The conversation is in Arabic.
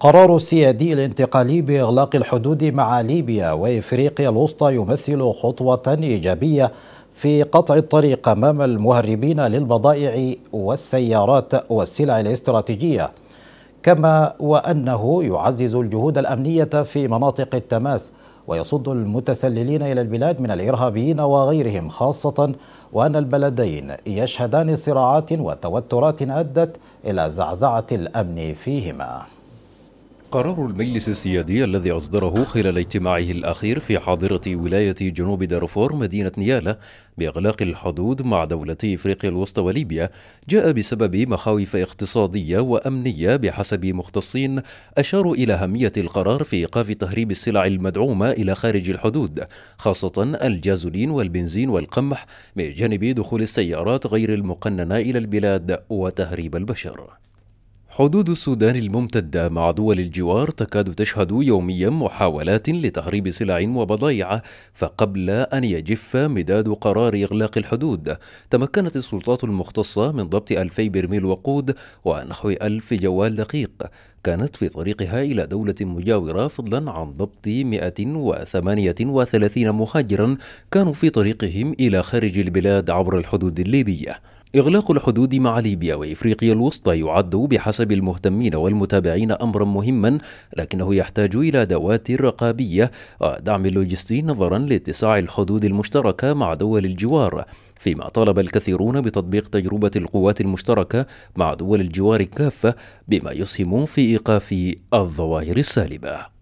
قرار السيادي الانتقالي بإغلاق الحدود مع ليبيا وإفريقيا الوسطى يمثل خطوة إيجابية في قطع الطريق أمام المهربين للبضائع والسيارات والسلع الاستراتيجية كما وأنه يعزز الجهود الأمنية في مناطق التماس ويصد المتسللين إلى البلاد من الإرهابيين وغيرهم خاصة وأن البلدين يشهدان صراعات وتوترات أدت إلى زعزعة الأمن فيهما قرار المجلس السيادي الذي أصدره خلال اجتماعه الأخير في حاضرة ولاية جنوب دارفور مدينة نيالا بإغلاق الحدود مع دولتي إفريقيا الوسطى وليبيا جاء بسبب مخاوف اقتصادية وأمنية بحسب مختصين أشاروا إلى أهمية القرار في إيقاف تهريب السلع المدعومة إلى خارج الحدود خاصة الجازولين والبنزين والقمح بجانب دخول السيارات غير المقننة إلى البلاد وتهريب البشر حدود السودان الممتدة مع دول الجوار تكاد تشهد يوميا محاولات لتهريب سلع وبضائع فقبل أن يجف مداد قرار إغلاق الحدود تمكنت السلطات المختصة من ضبط ألفي برميل وقود ونحو ألف جوال دقيق كانت في طريقها إلى دولة مجاورة فضلا عن ضبط 138 مهاجرا كانوا في طريقهم إلى خارج البلاد عبر الحدود الليبية إغلاق الحدود مع ليبيا وإفريقيا الوسطى يعد بحسب المهتمين والمتابعين أمرا مهما لكنه يحتاج إلى أدوات رقابية ودعم لوجستي نظرا لاتساع الحدود المشتركة مع دول الجوار فيما طالب الكثيرون بتطبيق تجربة القوات المشتركة مع دول الجوار كافة بما يسهم في إيقاف الظواهر السالبة